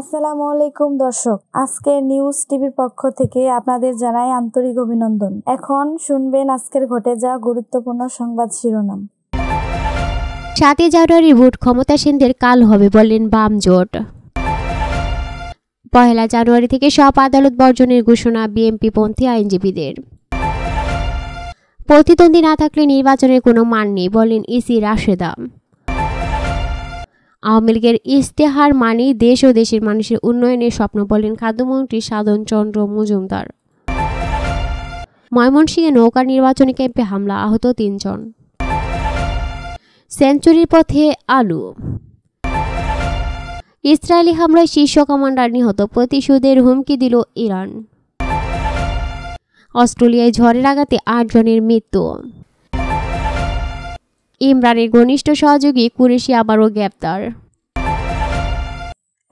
আসসালামু আলাইকুম দর্শক আজকের নিউজ টিভির পক্ষ থেকে আপনাদের জানাই আন্তরিক অভিনন্দন এখন শুনবেন আজকের ঘটে যাওয়া গুরুত্বপূর্ণ সংবাদ শিরোনাম সাতই জানুয়ারি ভোট ক্ষমতাসীনদের কাল হবে বললেন বাম জোট পহেলা জানুয়ারি থেকে সব আদালত বর্জনের ঘোষণা বিএমপি পন্থী আইনজীবীদের প্রতিদ্বন্দ্বী না থাকলে নির্বাচনের কোনো মান নেই বলেন ইসি রাশেদা আওয়ামী লীগের ইশতেহার মানেই দেশ ও দেশের মানুষের উন্নয়নের স্বপ্ন বলেন খাদ্যমন্ত্রী সাধন চন্দ্র মজুমদার ময়মনসিংহে নৌকা নির্বাচনী ক্যাম্পে হামলা আহত তিনজন সেঞ্চুরির পথে আলু ইসরায়েলি হামলায় শীর্ষ কমান্ডার নিহত প্রতিশোধের হুমকি দিল ইরান অস্ট্রেলিয়ায় ঝড়ের আঘাতে আটজনের মৃত্যু ইমরানের ঘনিষ্ঠ সহযোগী কুরেশি আবারও গ্রেপ্তার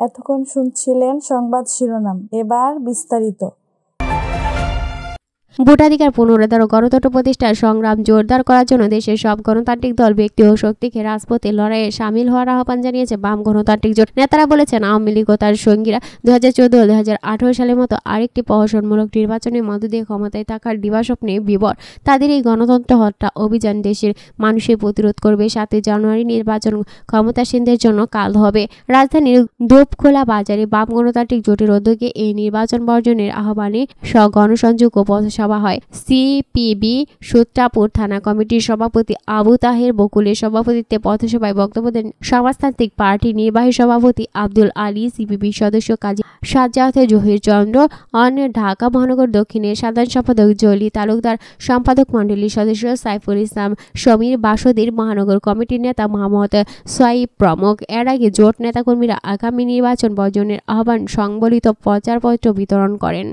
এতক্ষণ শুনছিলেন সংবাদ শিরোনাম এবার বিস্তারিত ভোটাধিকার পুনরুদ্ধার ও গণতন্ত্র প্রতিষ্ঠার সংগ্রাম জোরদার করার জন্য দেশের সব গণতান্ত্রিক দল ব্যক্তি ও শক্তিকে রাজপথে লড়াইয়ে সামিল হওয়ার আহ্বান জানিয়েছে বাম গণতান্ত্রিক জোট নেতারা বলেছেন আওয়ামী লীগ ও তার সঙ্গীরা দু হাজার চোদ্দ দু হাজার আঠারো সালের মতো আরেকটি প্রহসনমূলক নির্বাচনের মধ্য দিয়ে ক্ষমতায় থাকার দিবাস্বপ্নে বিবর তাদের এই গণতন্ত্র হত্যা অভিযান দেশের মানুষের প্রতিরোধ করবে সাতই জানুয়ারি নির্বাচন ক্ষমতাসীনদের জন্য কাল হবে রাজধানীর দোপখোলা বাজারে বাম গণতান্ত্রিক জোটের উদ্যোগে এই নির্বাচন বর্জনের আহ্বানে গণসংযোগ ও পথ সভা হয় সিপিবি সূত্রাপুর থানা কমিটির সভাপতি আবু তাহের বকুলের সভাপতিত্বে পথসভায় বক্তব্য দেন সমাজতান্ত্রিক পার্টির নির্বাহী সভাপতি আব্দুল আলী সিপিবি সদস্য কাজী সাজ্জাদ জহির চন্দ্র অন্য ঢাকা মহানগর দক্ষিণের সাধারণ সম্পাদক জলি তালুকদার সম্পাদক মণ্ডলীর সদস্য সাইফুল ইসলাম সমীর বাসদীর মহানগর কমিটির নেতা মোহাম্মদ সাই প্রমুখ এর আগে জোট নেতাকর্মীরা আগামী নির্বাচন বর্জনের আহ্বান সংবলিত প্রচারপত্র বিতরণ করেন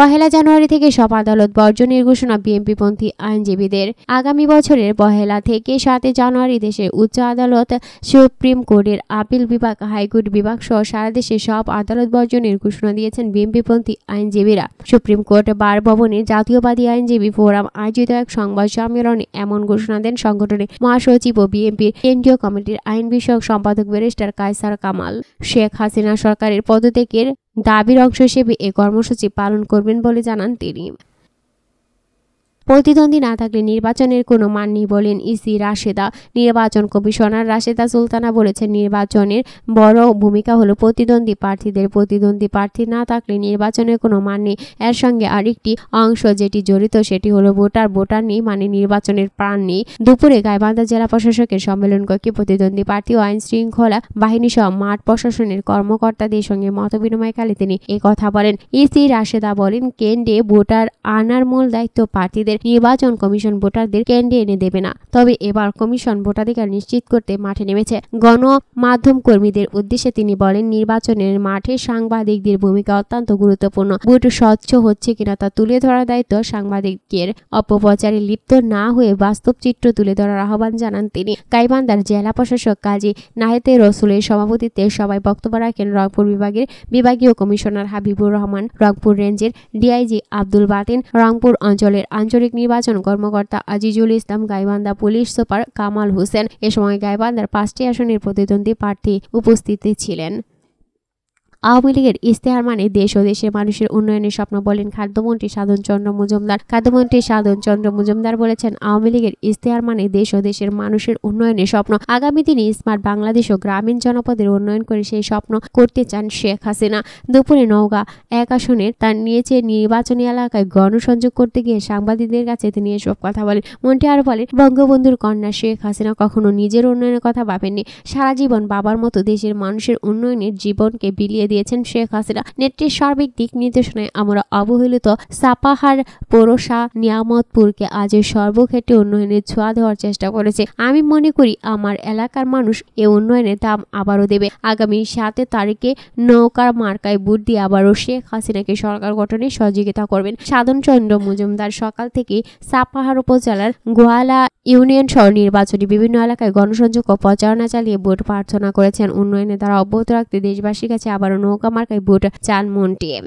পহেলা জানুয়ারি থেকে সব আদালত বর্জনের ঘোষণা বিএনপিপন্থী আইনজীবীদের আগামী বছরের পহেলা থেকে সাতই জানুয়ারি দেশে উচ্চ আদালত সুপ্রিম কোর্টের আপিল বিভাগ হাইকোর্ট বিভাগ সহ সারা দেশে সব আদালত বর্জনের ঘোষণা দিয়েছেন বিএনপিপন্থী আইনজীবীরা সুপ্রিম কোর্ট বার ভবনে জাতীয়বাদী আইনজীবী ফোরাম আয়োজিত এক সংবাদ সম্মেলনে এমন ঘোষণা দেন সংগঠনের মহাসচিব ও বিএনপির কেন্দ্রীয় কমিটির আইন বিষয়ক সম্পাদক ব্যারিস্টার কায়সার কামাল শেখ হাসিনা সরকারের পদত্যাগের দাবির অংশ হিসেবে এ কর্মসূচি পালন করবেন বলে জানান তিনি প্রতিদ্বন্দ্বী না থাকলে নির্বাচনের কোনো মান নেই বলেন ইসি রাশেদা নির্বাচন কমিশনার রাশেদা সুলতানা বলেছেন নির্বাচনের বড় ভূমিকা হলো প্রতিদ্বন্দ্বী প্রার্থীদের প্রতিদ্বন্দ্বী প্রার্থী না থাকলে নির্বাচনের কোনো মান নেই এর সঙ্গে আরেকটি অংশ যেটি জড়িত সেটি হলো ভোটার ভোটার নেই মানে নির্বাচনের প্রাণ নেই দুপুরে গাইবান্ধা জেলা প্রশাসকের সম্মেলন কক্ষে প্রতিদ্বন্দ্বী প্রার্থী ও আইন শৃঙ্খলা বাহিনী সহ মাঠ প্রশাসনের কর্মকর্তাদের সঙ্গে মতবিনিময়কালে তিনি কথা বলেন ইসি রাশেদা বলেন কেন্দ্রে ভোটার আনার মূল দায়িত্ব প্রার্থীদের আমাদের নির্বাচন কমিশন ভোটারদের কেন্দ্রে এনে দেবে না তবে এবার কমিশন ভোটাধিকার নিশ্চিত করতে মাঠে নেমেছে গণমাধ্যম কর্মীদের উদ্দেশ্যে তিনি বলেন নির্বাচনের মাঠে সাংবাদিকদের ভূমিকা অত্যন্ত গুরুত্বপূর্ণ ভোট স্বচ্ছ হচ্ছে কিনা তা তুলে ধরার দায়িত্ব সাংবাদিকের অপপ্রচারে লিপ্ত না হয়ে বাস্তব চিত্র তুলে ধরার আহ্বান জানান তিনি গাইবান্ধার জেলা প্রশাসক কাজী নাহেতে রসুলের সভাপতিত্বে সবাই বক্তব্য রাখেন রংপুর বিভাগের বিভাগীয় কমিশনার হাবিবুর রহমান রংপুর রেঞ্জের ডিআইজি আব্দুল বাতিন রংপুর অঞ্চলের আঞ্চলিক সাবেক নির্বাচন কর্মকর্তা আজিজুল ইসলাম গাইবান্ধা পুলিশ সুপার কামাল হোসেন এ সময় গাইবান্ধার পাঁচটি আসনের প্রতিদ্বন্দ্বী প্রার্থী উপস্থিত ছিলেন আওয়ামী লীগের ইশতেহার মানে দেশ ও দেশের মানুষের উন্নয়নের স্বপ্ন বলেন খাদ্যমন্ত্রী সাধন চন্দ্র মজুমদার খাদ্যমন্ত্রী সাধন চন্দ্র মজুমদার বলেছেন আওয়ামী লীগের ইশতেহার মানে দেশ ও দেশের মানুষের উন্নয়নের স্বপ্ন আগামী দিনে স্মার্ট বাংলাদেশ ও গ্রামীণ জনপদের উন্নয়ন করে সেই স্বপ্ন করতে চান শেখ হাসিনা দুপুরে নৌকা এক আসনে তার নিয়েছে নির্বাচনী এলাকায় গণসংযোগ করতে গিয়ে সাংবাদিকদের কাছে তিনি এসব কথা বলেন মন্ত্রী আরো বলেন বঙ্গবন্ধুর কন্যা শেখ হাসিনা কখনো নিজের উন্নয়নের কথা ভাবেননি সারা জীবন বাবার মতো দেশের মানুষের উন্নয়নের জীবনকে বিলিয়ে দিয়ে দিয়েছেন শেখ হাসিনা নেত্রীর সার্বিক দিক নির্দেশনায় আমরা অবহেলিত সাপাহার পৌরসা নিয়ামতপুরকে আজ সর্বক্ষেত্রে উন্নয়নের ছোঁয়া দেওয়ার চেষ্টা করেছে আমি মনে করি আমার এলাকার মানুষ এ উন্নয়নে দাম আবারও দেবে আগামী সাতে তারিখে নৌকার মার্কায় বুট দিয়ে আবারও শেখ হাসিনাকে সরকার গঠনে সহযোগিতা করবেন সাধন চন্দ্র মজুমদার সকাল থেকে সাপাহার উপজেলার গোয়ালা ইউনিয়ন সহ নির্বাচনী বিভিন্ন এলাকায় গণসংযোগ ও প্রচারণা চালিয়ে ভোট প্রার্থনা করেছেন উন্নয়নে তারা অব্যাহত রাখতে দেশবাসীর কাছে আবারও নৌকা মার্কায় ভোট চান মন্টিয়ে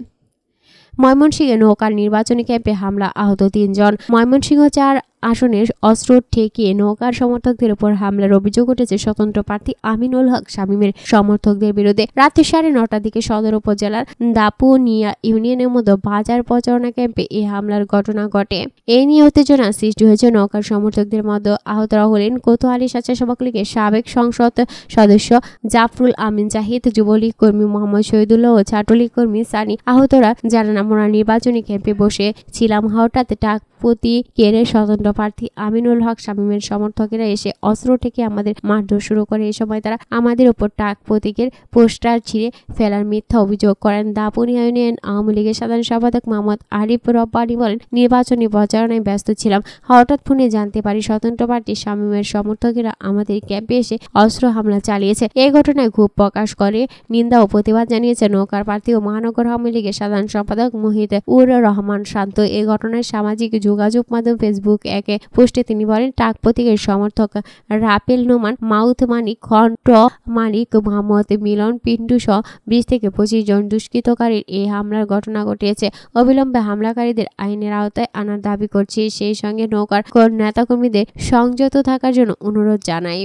ময়মনসিংহে নৌকার নির্বাচনী ক্যাম্পে হামলা আহত তিনজন ময়মনসিংহ চার আসনের অস্ত্র ঠেকিয়ে নৌকার সমর্থকদের উপর হামলার অভিযোগ উঠেছে স্বতন্ত্র প্রার্থী আমিনুল হক শামীমের সমর্থকদের বিরুদ্ধে রাত্রে সাড়ে নটার দিকে সদর উপজেলার দাপুনিয়া ইউনিয়নের মধ্যে বাজার প্রচারণা ক্যাম্পে এই হামলার ঘটনা ঘটে এ নিয়ে উত্তেজনা সৃষ্টি হয়েছে নৌকার সমর্থকদের মধ্যে আহতরা হলেন কোতোয়ালি স্বেচ্ছাসেবক লীগের সাবেক সংসদ সদস্য জাফরুল আমিন জাহিদ যুবলীগ কর্মী মোহাম্মদ শহীদুল্লাহ ও ছাত্রলীগ কর্মী সানি আহতরা যারা আমরা নির্বাচনী ক্যাম্পে বসে ছিলাম হঠাৎ টাক প্রতি কেরের স্বতন্ত্র প্রার্থী আমিনুল হক শামীমের সমর্থকেরা এসে অস্ত্র থেকে আমাদের মারধর শুরু করে এ সময় তারা আমাদের ওপর টাক প্রতীকের পোস্টার ছিঁড়ে ফেলার মিথ্যা অভিযোগ করেন দাপুনি ইউনিয়ন আওয়ামী লীগের সাধারণ সম্পাদক মোহাম্মদ আরিফ রব্বানি বলেন নির্বাচনী প্রচারণায় ব্যস্ত ছিলাম হঠাৎ ফোনে জানতে পারি স্বতন্ত্র প্রার্থী শামীমের সমর্থকেরা আমাদের ক্যাম্পে এসে অস্ত্র হামলা চালিয়েছে এই ঘটনায় ক্ষোভ প্রকাশ করে নিন্দা ও প্রতিবাদ জানিয়েছে নৌকার প্রার্থী ও মহানগর আওয়ামী লীগের সাধারণ সম্পাদক মহিদ উর রহমান শান্ত এই ঘটনায় সামাজিক যোগাযোগ মাধ্যম ফেসবুক একে পোস্টে তিনি বলেন টাক প্রতীকের সমর্থক রাপেল নোমান মাউথ মানিক খন্ড মানিক মোহাম্মদ মিলন পিন্টু সহ বিশ থেকে পঁচিশ জন দুষ্কৃতকারীর এই হামলার ঘটনা ঘটিয়েছে অবিলম্বে হামলাকারীদের আইনের আওতায় আনার দাবি করছি সেই সঙ্গে নৌকার নেতাকর্মীদের সংযত থাকার জন্য অনুরোধ জানাই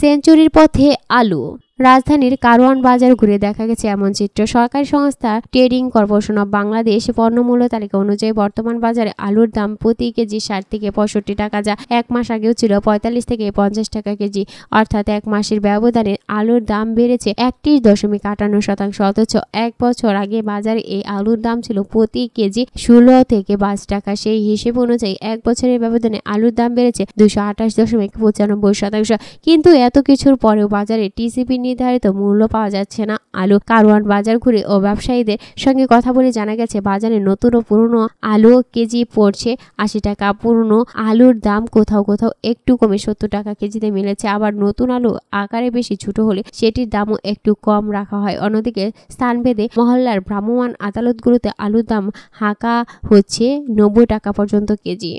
সেঞ্চুরির পথে আলু রাজধানীর কারওয়ান বাজার ঘুরে দেখা গেছে এমন চিত্র সরকারি সংস্থা ট্রেডিং কর্পোরেশন অব বাংলাদেশ পণ্যমূল্য তালিকা অনুযায়ী বর্তমান বাজারে আলুর দাম প্রতি কেজি ষাট থেকে পঁয়ষট্টি টাকা যা এক মাস আগেও ছিল পঁয়তাল্লিশ থেকে পঞ্চাশ টাকা কেজি অর্থাৎ এক মাসের ব্যবধানে আলুর দাম বেড়েছে একত্রিশ দশমিক আটান্ন শতাংশ অথচ এক বছর আগে বাজারে এই আলুর দাম ছিল প্রতি কেজি ষোলো থেকে বাইশ টাকা সেই হিসেব অনুযায়ী এক বছরের ব্যবধানে আলুর দাম বেড়েছে দুশো আঠাশ দশমিক পঁচানব্বই শতাংশ কিন্তু এত কিছুর পরেও বাজারে টিসিপি নির্ধারিত মূল্য পাওয়া যাচ্ছে না আলু কারওয়ান বাজার ঘুরে ও ব্যবসায়ীদের সঙ্গে কথা বলে জানা গেছে বাজারে নতুন ও পুরনো আলু কেজি পড়ছে আশি টাকা পুরনো আলুর দাম কোথাও কোথাও একটু কমে সত্তর টাকা কেজিতে মিলেছে আবার নতুন আলু আকারে বেশি ছোট হলে সেটির দামও একটু কম রাখা হয় অন্যদিকে স্থানভেদে মহল্লার ভ্রাম্যমান আদালতগুলোতে আলুর দাম হাঁকা হচ্ছে নব্বই টাকা পর্যন্ত কেজি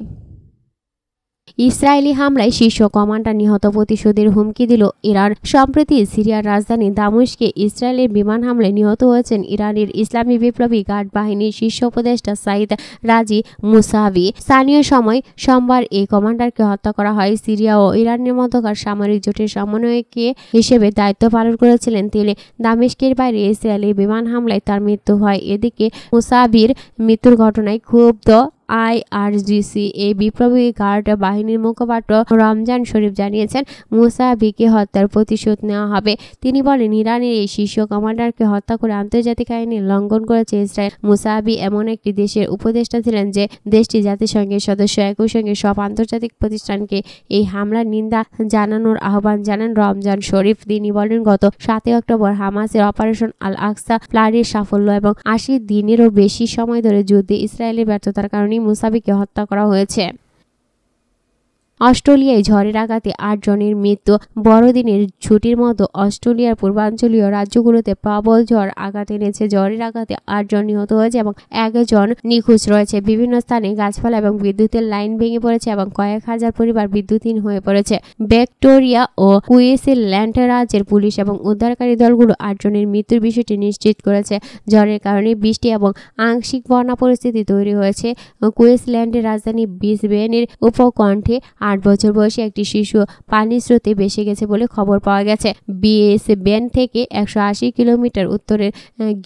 ইসরায়েলি হামলায় শীর্ষ কমান্ডার নিহত প্রতিশোধের হুমকি দিল ইরান সম্প্রতি সিরিয়ার রাজধানী দামুশকে ইসরায়েলের বিমান হামলায় নিহত হয়েছেন ইরানের ইসলামী বিপ্লবী গার্ড বাহিনীর শীর্ষ উপদেষ্টা সাইদ রাজি মুসাভি স্থানীয় সময় সোমবার এই কমান্ডারকে হত্যা করা হয় সিরিয়া ও ইরানের মধ্যকার সামরিক জোটের সমন্বয়কে হিসেবে দায়িত্ব পালন করেছিলেন তিনি দামেস্কের বাইরে ইসরায়েলি বিমান হামলায় তার মৃত্যু হয় এদিকে মুসাবির মৃত্যুর ঘটনায় ক্ষুব্ধ আইআরজিসি এ বিপ্লবী গার্ড বাহিনীর মুখপাত্র রমজান শরীফ জানিয়েছেন মুসাবিকে হত্যার প্রতিশোধ নেওয়া হবে তিনি বলেন ইরানের এই শীর্ষ কমান্ডারকে হত্যা করে আন্তর্জাতিক আইনে লঙ্ঘন করেছে ইসরায়েল মুসাহাবি এমন একটি দেশের উপদেষ্টা ছিলেন যে দেশটি জাতিসংঘের সদস্য একই সঙ্গে সব আন্তর্জাতিক প্রতিষ্ঠানকে এই হামলার নিন্দা জানানোর আহ্বান জানান রমজান শরীফ তিনি বলেন গত সাতই অক্টোবর হামাসের অপারেশন আল আকসা প্লাডের সাফল্য এবং আশি দিনেরও বেশি সময় ধরে যুদ্ধে ইসরায়েলের ব্যর্থতার কারণে মুসাবিকে হত্যা করা হয়েছে অস্ট্রেলিয়ায় ঝড়ের আঘাতে আটজনের মৃত্যু বড়দিনের ছুটির মতো অস্ট্রেলিয়ার পূর্বাঞ্চলীয় রাজ্যগুলোতে প্রবল ঝড় আঘাত এনেছে ঝড়ের আঘাতে আটজন নিহত হয়েছে এবং একজন নিখোঁজ রয়েছে বিভিন্ন স্থানে গাছপালা এবং বিদ্যুতের লাইন ভেঙে পড়েছে এবং কয়েক হাজার পরিবার বিদ্যুৎহীন হয়ে পড়েছে ভিক্টোরিয়া ও ল্যান্ড রাজ্যের পুলিশ এবং উদ্ধারকারী দলগুলো আটজনের মৃত্যুর বিষয়টি নিশ্চিত করেছে ঝড়ের কারণে বৃষ্টি এবং আংশিক বন্যা পরিস্থিতি তৈরি হয়েছে কুয়েসল্যান্ডের রাজধানী বিসবেনের উপকণ্ঠে আট বছর বয়সী একটি শিশু পানির স্রোতে বেসে গেছে বলে খবর পাওয়া গেছে বিএস ব্যান থেকে একশো আশি কিলোমিটার উত্তরের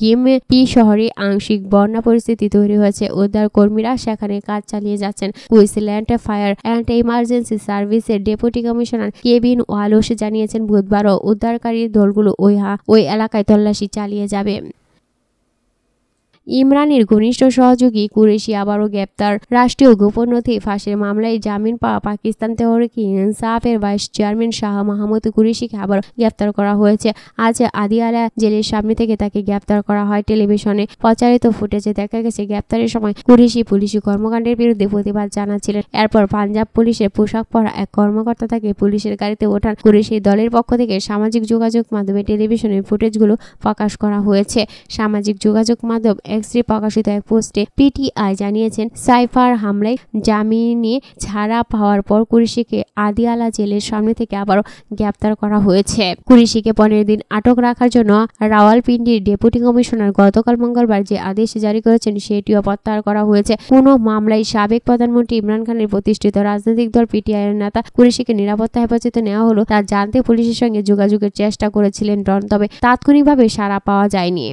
গেমটি শহরে আংশিক বন্যা পরিস্থিতি তৈরি হয়েছে উদ্ধার কর্মীরা সেখানে কাজ চালিয়ে যাচ্ছেন কুইসল্যান্ড ফায়ার অ্যান্ড ইমার্জেন্সি সার্ভিসের ডেপুটি কমিশনার কেভিন ওয়ালোস জানিয়েছেন বুধবারও উদ্ধারকারী দলগুলো ওই ওই এলাকায় তল্লাশি চালিয়ে যাবে ইমরানের ঘনিষ্ঠ সহযোগী কুরেশি আবারও গ্রেপ্তার রাষ্ট্রীয় গোপন নথি ফাঁসের মামলায় জামিন পাওয়া পাকিস্তান তেহরিক ইনসাফের ভাইস চেয়ারম্যান শাহ মাহমুদ কুরেশিকে আবার গ্রেপ্তার করা হয়েছে আজ আদিয়ালা জেলের সামনে থেকে তাকে গ্রেপ্তার করা হয় টেলিভিশনে প্রচারিত ফুটেজে দেখা গেছে গ্রেপ্তারের সময় কুরেশি পুলিশি কর্মকাণ্ডের বিরুদ্ধে প্রতিবাদ জানাচ্ছিলেন এরপর পাঞ্জাব পুলিশের পোশাক পরা এক কর্মকর্তা তাকে পুলিশের গাড়িতে ওঠান কুরেশি দলের পক্ষ থেকে সামাজিক যোগাযোগ মাধ্যমে টেলিভিশনের ফুটেজগুলো প্রকাশ করা হয়েছে সামাজিক যোগাযোগ মাধ্যম এক্সরে প্রকাশিত এক পোস্টে পিটিআই জানিয়েছেন সাইফার হামলায় জামিনে ছাড়া পাওয়ার পর কুরিশিকে আদিয়ালা জেলের সামনে থেকে আবারও গ্রেপ্তার করা হয়েছে কুরিশিকে পনেরো দিন আটক রাখার জন্য রাওয়ালপিন্ডির ডেপুটি কমিশনার গতকাল মঙ্গলবার যে আদেশ জারি করেছেন সেটিও প্রত্যাহার করা হয়েছে কোনো মামলায় সাবেক প্রধানমন্ত্রী ইমরান খানের প্রতিষ্ঠিত রাজনৈতিক দল পিটিআই এর নেতা কুরিশিকে নিরাপত্তা হেফাজতে নেওয়া হলো তা জানতে পুলিশের সঙ্গে যোগাযোগের চেষ্টা করেছিলেন ডন তবে তাৎক্ষণিকভাবে সাড়া পাওয়া যায়নি